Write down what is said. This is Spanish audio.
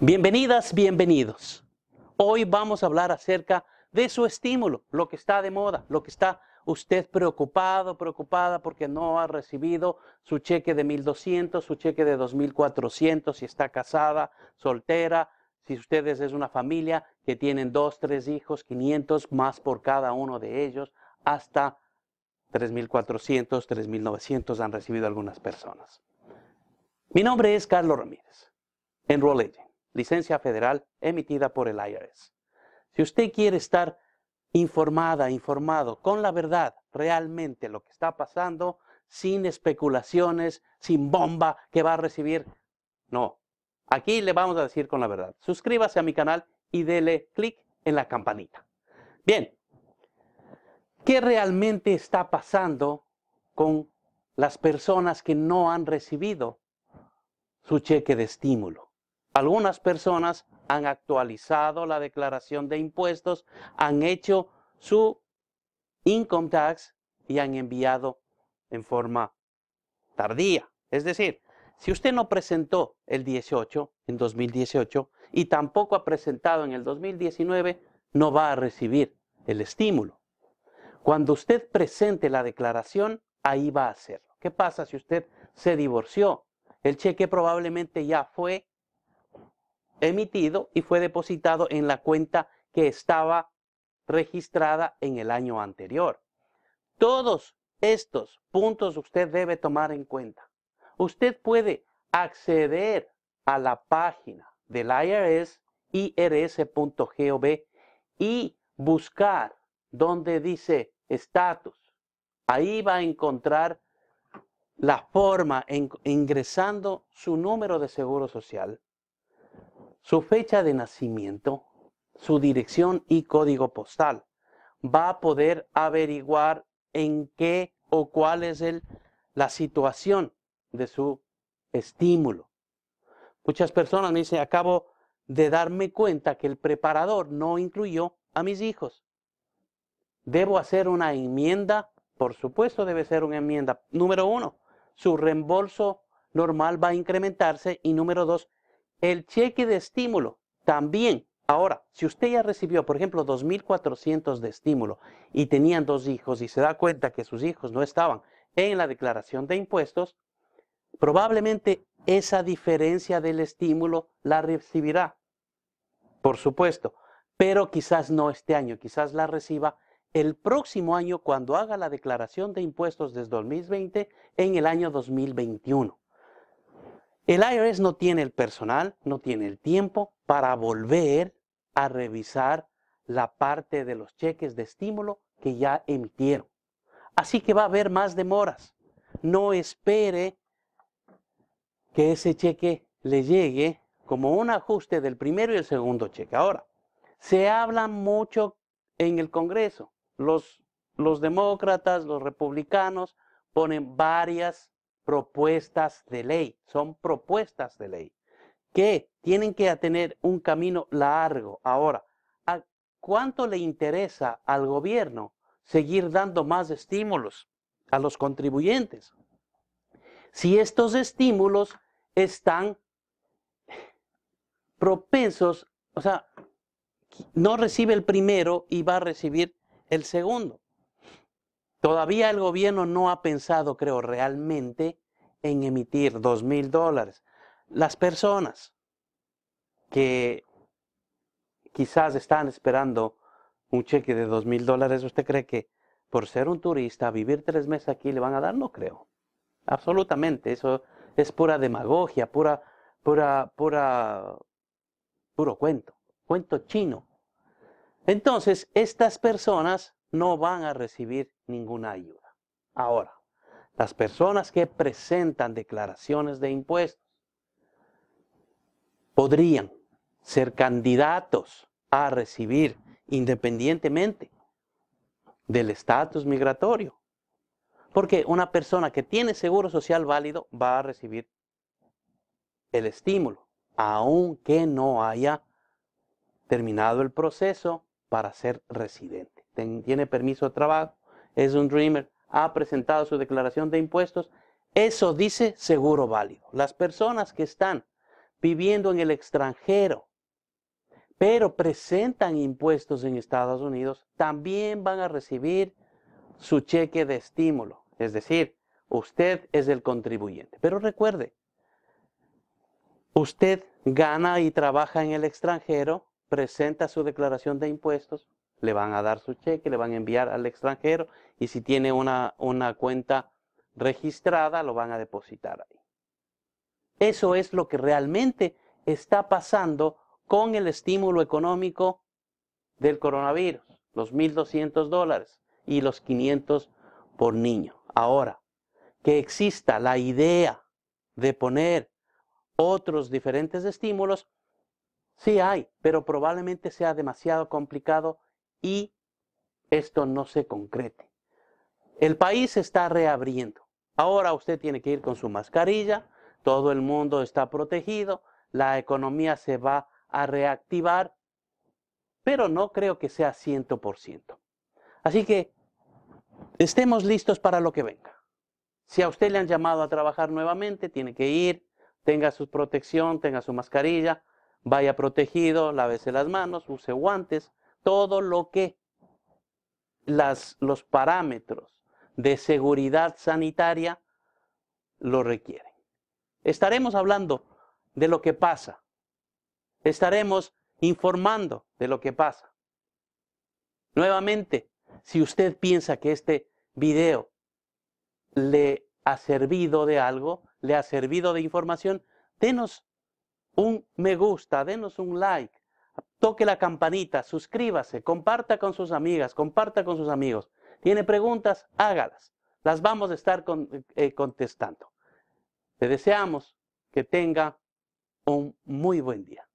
Bienvenidas, bienvenidos. Hoy vamos a hablar acerca de su estímulo, lo que está de moda, lo que está usted preocupado, preocupada porque no ha recibido su cheque de 1.200, su cheque de 2.400, si está casada, soltera, si ustedes es una familia que tienen dos, tres hijos, 500 más por cada uno de ellos, hasta 3.400, 3.900 han recibido algunas personas. Mi nombre es Carlos Ramírez, en licencia federal emitida por el IRS. Si usted quiere estar informada, informado, con la verdad realmente lo que está pasando, sin especulaciones, sin bomba que va a recibir, no. Aquí le vamos a decir con la verdad. Suscríbase a mi canal y dele clic en la campanita. Bien, ¿qué realmente está pasando con las personas que no han recibido su cheque de estímulo? Algunas personas han actualizado la declaración de impuestos, han hecho su income tax y han enviado en forma tardía. Es decir, si usted no presentó el 18 en 2018 y tampoco ha presentado en el 2019, no va a recibir el estímulo. Cuando usted presente la declaración, ahí va a hacerlo. ¿Qué pasa si usted se divorció? El cheque probablemente ya fue emitido y fue depositado en la cuenta que estaba registrada en el año anterior. Todos estos puntos usted debe tomar en cuenta. Usted puede acceder a la página del IRS, irs.gov y buscar donde dice estatus. Ahí va a encontrar la forma en, ingresando su número de seguro social, su fecha de nacimiento, su dirección y código postal. Va a poder averiguar en qué o cuál es el, la situación de su estímulo. Muchas personas me dicen, acabo de darme cuenta que el preparador no incluyó a mis hijos. Debo hacer una enmienda, por supuesto debe ser una enmienda. Número uno, su reembolso normal va a incrementarse y número dos, el cheque de estímulo también. Ahora, si usted ya recibió, por ejemplo, 2.400 de estímulo y tenían dos hijos y se da cuenta que sus hijos no estaban en la declaración de impuestos, probablemente esa diferencia del estímulo la recibirá. Por supuesto, pero quizás no este año, quizás la reciba el próximo año cuando haga la declaración de impuestos desde 2020 en el año 2021. El IRS no tiene el personal, no tiene el tiempo para volver a revisar la parte de los cheques de estímulo que ya emitieron. Así que va a haber más demoras. No espere que ese cheque le llegue como un ajuste del primero y el segundo cheque. Ahora, se habla mucho en el Congreso. Los, los demócratas, los republicanos ponen varias propuestas de ley, son propuestas de ley, que tienen que tener un camino largo. Ahora, ¿a cuánto le interesa al gobierno seguir dando más estímulos a los contribuyentes? Si estos estímulos están propensos, o sea, no recibe el primero y va a recibir el segundo. Todavía el gobierno no ha pensado, creo, realmente en emitir dos mil dólares. Las personas que quizás están esperando un cheque de dos mil dólares, ¿usted cree que por ser un turista, vivir tres meses aquí le van a dar? No creo. Absolutamente. Eso es pura demagogia, pura, pura, puro cuento, cuento chino. Entonces, estas personas no van a recibir ninguna ayuda. Ahora, las personas que presentan declaraciones de impuestos podrían ser candidatos a recibir independientemente del estatus migratorio. Porque una persona que tiene seguro social válido va a recibir el estímulo, aunque no haya terminado el proceso para ser residente tiene permiso de trabajo, es un dreamer, ha presentado su declaración de impuestos, eso dice seguro válido. Las personas que están viviendo en el extranjero, pero presentan impuestos en Estados Unidos, también van a recibir su cheque de estímulo. Es decir, usted es el contribuyente. Pero recuerde, usted gana y trabaja en el extranjero, presenta su declaración de impuestos, le van a dar su cheque, le van a enviar al extranjero y si tiene una, una cuenta registrada lo van a depositar ahí. Eso es lo que realmente está pasando con el estímulo económico del coronavirus, los 1.200 dólares y los 500 por niño. Ahora, que exista la idea de poner otros diferentes estímulos, sí hay, pero probablemente sea demasiado complicado y esto no se concrete. El país está reabriendo. Ahora usted tiene que ir con su mascarilla, todo el mundo está protegido, la economía se va a reactivar, pero no creo que sea 100%. Así que estemos listos para lo que venga. Si a usted le han llamado a trabajar nuevamente, tiene que ir, tenga su protección, tenga su mascarilla, vaya protegido, lávese las manos, use guantes, todo lo que los parámetros de seguridad sanitaria lo requieren. Estaremos hablando de lo que pasa. Estaremos informando de lo que pasa. Nuevamente, si usted piensa que este video le ha servido de algo, le ha servido de información, denos un me gusta, denos un like, toque la campanita, suscríbase, comparta con sus amigas, comparta con sus amigos. Tiene preguntas, hágalas. Las vamos a estar eh, contestando. Te deseamos que tenga un muy buen día.